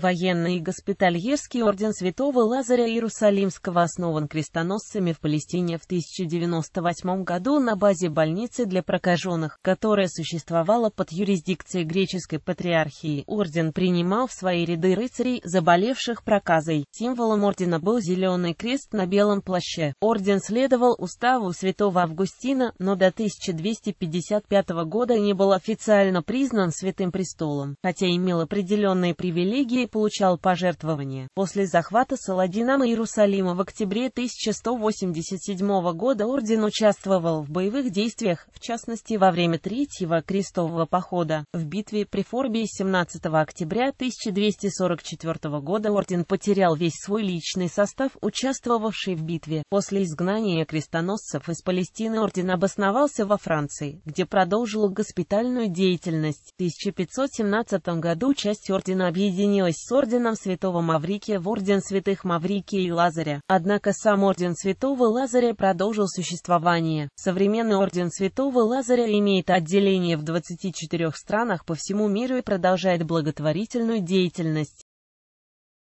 Военный и госпитальерский орден Святого Лазаря Иерусалимского основан крестоносцами в Палестине в 1098 году на базе больницы для прокаженных, которая существовала под юрисдикцией греческой патриархии. Орден принимал в свои ряды рыцарей, заболевших проказой. Символом ордена был зеленый крест на белом плаще. Орден следовал уставу святого Августина, но до 1255 года не был официально признан Святым Престолом, хотя имел определенные привилегии получал пожертвования. После захвата Саладином Иерусалима в октябре 1187 года орден участвовал в боевых действиях, в частности во время Третьего крестового похода. В битве при Форбии 17 октября 1244 года орден потерял весь свой личный состав, участвовавший в битве. После изгнания крестоносцев из Палестины орден обосновался во Франции, где продолжил госпитальную деятельность. В 1517 году часть ордена объединилась с орденом святого Маврикия в орден святых Маврикия и Лазаря. Однако сам орден святого Лазаря продолжил существование. Современный орден святого Лазаря имеет отделение в 24 странах по всему миру и продолжает благотворительную деятельность.